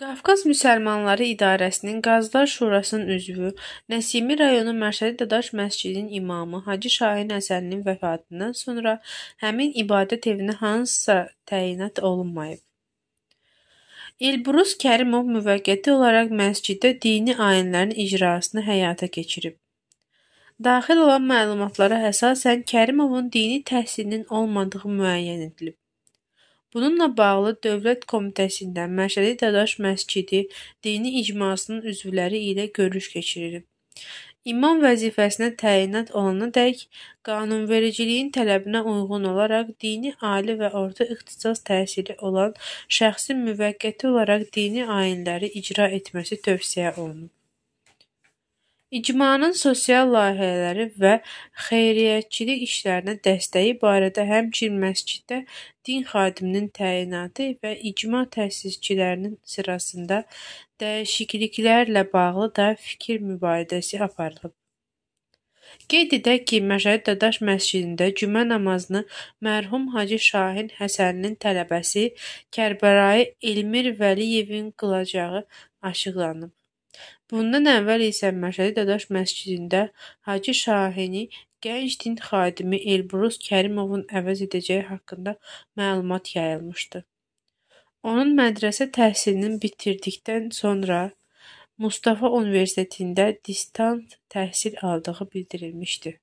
Qafqaz Müsəlmanları İdarəsinin Qazılar Şurasının üzvü, Nəsimi rayonu Məşədi Dadaş məscidinin imamı Hacı Şahin Həsənlinin vəfatından sonra həmin ibadət evinə hansısa təyinat olunmayıb. Elbrus Kərimov müvəqqəti olaraq məsciddə dini ayinlərin icrasını həyata keçirib. Daxil olan məlumatlara əsasən Kərimovun dini təhsilinin olmadığı müəyyən edilib. Bununla bağlı Dövlət Komitəsində Məşədi Dadaş məscidi dini icmasının üzvləri ilə görüş keçirilib. İmam vəzifəsinə təyinat olanadək qanunvericiliyin tələbinə uyğun olaraq dini ali və orta ixtisas təhsili olan şəxsin müvəqqəti olaraq dini ayinləri icra etməsi tövsiyə olunub. İcmanın sosial layihələri və xeyriyyəçilik işlərinə dəstəyi barədə, həmçinin məsciddə din xadiminin təyinatı və icma təsisçilərinin sırasında dəyişikliklərlə bağlı da fikir mübadiləsi aparılıb. Qeyd edək ki, Məşədi Dadaş məscidində cümə namazını mərhum Hacı Şahin Həsəninin tələbəsi Kərbərayi Elmir Vəliyevin qılacağı aşıqlanıb. Bundan əvvəl isə Məşədi Dadaş məscidində Hacı Şahini gənc din xadimi Elbrus Kərimovun əvəz edəcəyi haqqında məlumat yayılmışdı. Onun mədrəsə təhsilini bitirdikdən sonra Mustafa Universitetində distant təhsil aldığı bildirilmişdi.